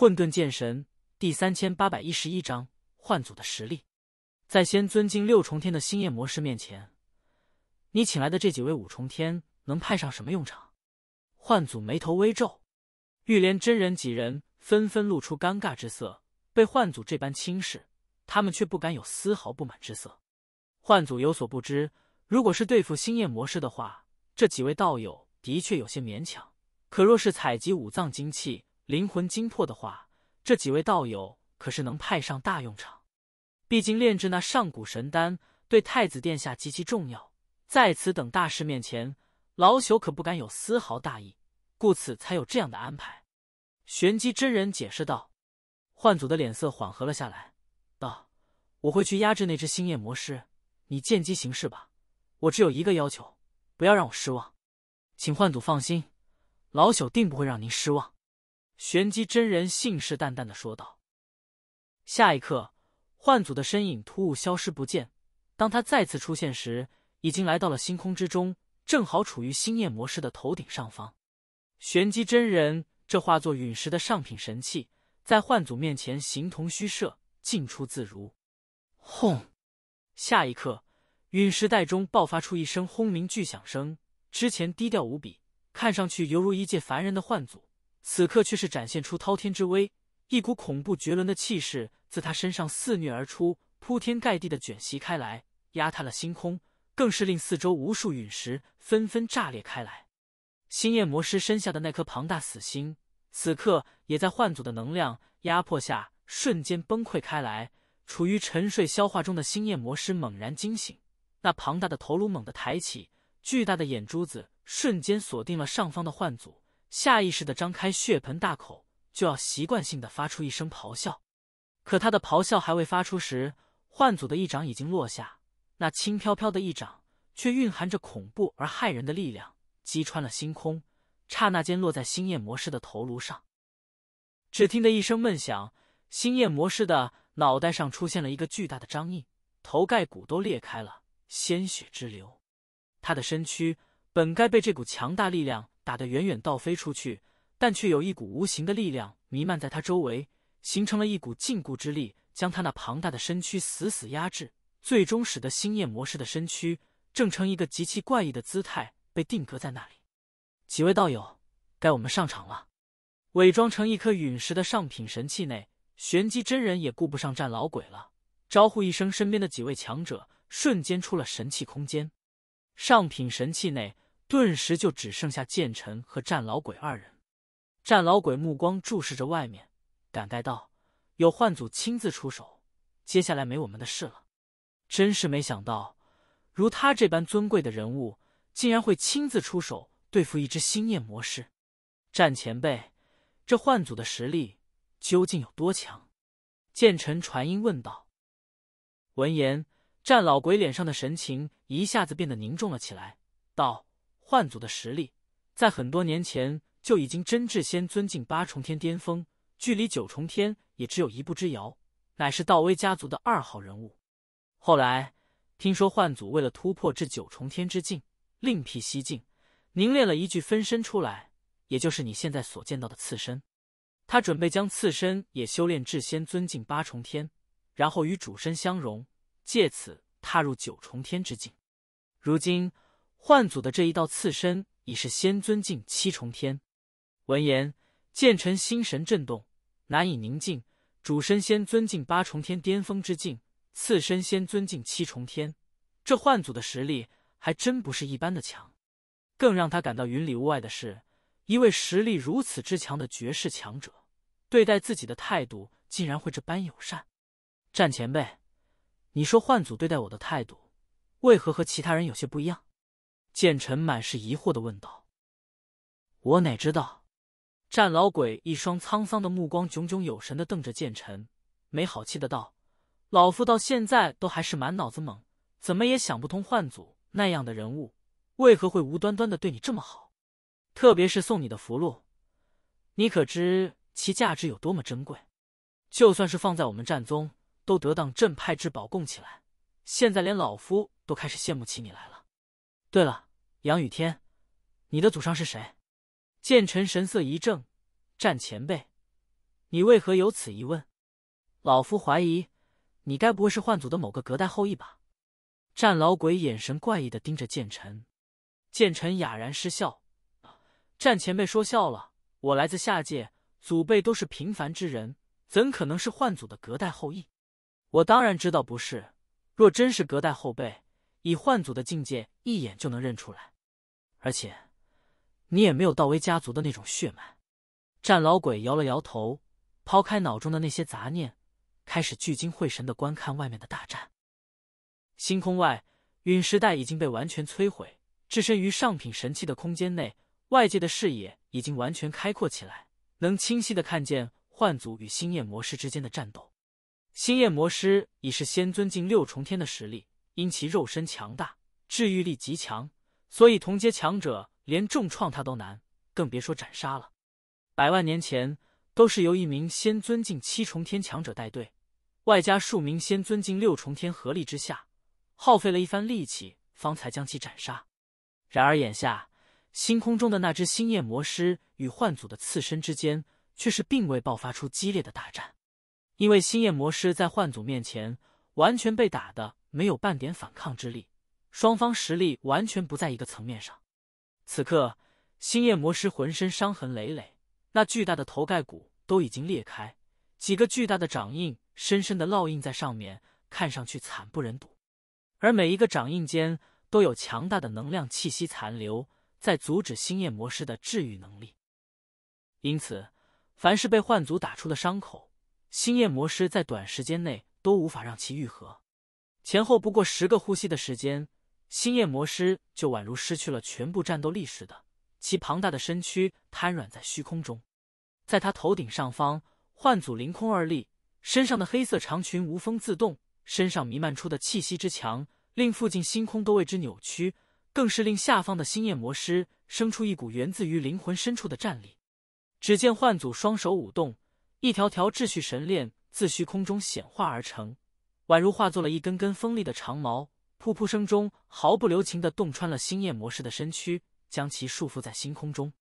混沌剑神第三千八百一十一章：幻祖的实力，在先尊敬六重天的星夜魔师面前，你请来的这几位五重天能派上什么用场？幻祖眉头微皱，玉莲真人几人纷纷露出尴尬之色。被幻祖这般轻视，他们却不敢有丝毫不满之色。幻祖有所不知，如果是对付星夜魔师的话，这几位道友的确有些勉强；可若是采集五脏精气，灵魂精魄的话，这几位道友可是能派上大用场。毕竟炼制那上古神丹对太子殿下极其重要，在此等大事面前，老朽可不敢有丝毫大意，故此才有这样的安排。玄机真人解释道。幻祖的脸色缓和了下来，道：“我会去压制那只星夜魔师，你见机行事吧。我只有一个要求，不要让我失望。”请幻祖放心，老朽定不会让您失望。玄机真人信誓旦旦的说道，下一刻，幻祖的身影突兀消失不见。当他再次出现时，已经来到了星空之中，正好处于星焰魔师的头顶上方。玄机真人这化作陨石的上品神器，在幻祖面前形同虚设，进出自如。轰！下一刻，陨石袋中爆发出一声轰鸣巨响声。之前低调无比，看上去犹如一介凡人的幻祖。此刻却是展现出滔天之威，一股恐怖绝伦的气势自他身上肆虐而出，铺天盖地的卷袭开来，压塌了星空，更是令四周无数陨石纷纷炸裂开来。星焰魔师身下的那颗庞大死星，此刻也在幻祖的能量压迫下瞬间崩溃开来。处于沉睡消化中的星焰魔师猛然惊醒，那庞大的头颅猛地抬起，巨大的眼珠子瞬间锁定了上方的幻祖。下意识的张开血盆大口，就要习惯性的发出一声咆哮，可他的咆哮还未发出时，幻祖的一掌已经落下。那轻飘飘的一掌，却蕴含着恐怖而骇人的力量，击穿了星空，刹那间落在星夜魔师的头颅上。只听得一声闷响，星夜魔师的脑袋上出现了一个巨大的章印，头盖骨都裂开了，鲜血直流。他的身躯本该被这股强大力量。打得远远倒飞出去，但却有一股无形的力量弥漫在他周围，形成了一股禁锢之力，将他那庞大的身躯死死压制，最终使得星夜魔式的身躯正成一个极其怪异的姿态被定格在那里。几位道友，该我们上场了。伪装成一颗陨石的上品神器内，玄机真人也顾不上战老鬼了，招呼一声身边的几位强者，瞬间出了神器空间。上品神器内。顿时就只剩下剑臣和战老鬼二人。战老鬼目光注视着外面，感慨道：“有幻祖亲自出手，接下来没我们的事了。真是没想到，如他这般尊贵的人物，竟然会亲自出手对付一只星焰魔师。战前辈，这幻祖的实力究竟有多强？”剑臣传音问道。闻言，战老鬼脸上的神情一下子变得凝重了起来，道。幻祖的实力，在很多年前就已经真至仙尊境八重天巅峰，距离九重天也只有一步之遥，乃是道威家族的二号人物。后来听说，幻祖为了突破至九重天之境，另辟蹊径，凝练了一具分身出来，也就是你现在所见到的次身。他准备将次身也修炼至仙尊境八重天，然后与主身相融，借此踏入九重天之境。如今。幻祖的这一道刺身已是仙尊境七重天。闻言，剑臣心神震动，难以宁静。主身仙尊境八重天巅峰之境，次身仙尊境七重天，这幻祖的实力还真不是一般的强。更让他感到云里雾外的是，一位实力如此之强的绝世强者，对待自己的态度竟然会这般友善。战前辈，你说幻祖对待我的态度，为何和其他人有些不一样？剑臣满是疑惑的问道：“我哪知道？”战老鬼一双沧桑的目光炯炯有神的瞪着剑臣，没好气的道：“老夫到现在都还是满脑子懵，怎么也想不通幻祖那样的人物，为何会无端端的对你这么好？特别是送你的符箓，你可知其价值有多么珍贵？就算是放在我们战宗，都得当镇派之宝供起来。现在连老夫都开始羡慕起你来了。”对了，杨雨天，你的祖上是谁？剑臣神色一正，战前辈，你为何有此一问？老夫怀疑，你该不会是幻祖的某个隔代后裔吧？战老鬼眼神怪异的盯着剑臣，剑臣哑然失笑，战前辈说笑了，我来自下界，祖辈都是平凡之人，怎可能是幻祖的隔代后裔？我当然知道不是，若真是隔代后辈。以幻祖的境界，一眼就能认出来，而且你也没有道威家族的那种血脉。战老鬼摇了摇头，抛开脑中的那些杂念，开始聚精会神的观看外面的大战。星空外，陨石带已经被完全摧毁，置身于上品神器的空间内，外界的视野已经完全开阔起来，能清晰的看见幻祖与星焰魔师之间的战斗。星焰魔师已是仙尊境六重天的实力。因其肉身强大，治愈力极强，所以同阶强者连重创他都难，更别说斩杀了。百万年前，都是由一名仙尊境七重天强者带队，外加数名仙尊境六重天合力之下，耗费了一番力气，方才将其斩杀。然而眼下，星空中的那只星焰魔狮与幻祖的刺身之间，却是并未爆发出激烈的大战，因为星焰魔狮在幻祖面前。完全被打的没有半点反抗之力，双方实力完全不在一个层面上。此刻，星夜魔师浑身伤痕累累，那巨大的头盖骨都已经裂开，几个巨大的掌印深深的烙印在上面，看上去惨不忍睹。而每一个掌印间都有强大的能量气息残留，在阻止星夜魔师的治愈能力。因此，凡是被幻族打出的伤口，星夜魔师在短时间内。都无法让其愈合，前后不过十个呼吸的时间，星夜魔师就宛如失去了全部战斗力似的，其庞大的身躯瘫软在虚空中。在他头顶上方，幻祖凌空而立，身上的黑色长裙无风自动，身上弥漫出的气息之强，令附近星空都为之扭曲，更是令下方的星夜魔师生出一股源自于灵魂深处的战栗。只见幻祖双手舞动，一条条秩序神链。自虚空中显化而成，宛如化作了一根根锋利的长矛，噗噗声中毫不留情地洞穿了星焰魔式的身躯，将其束缚在星空中。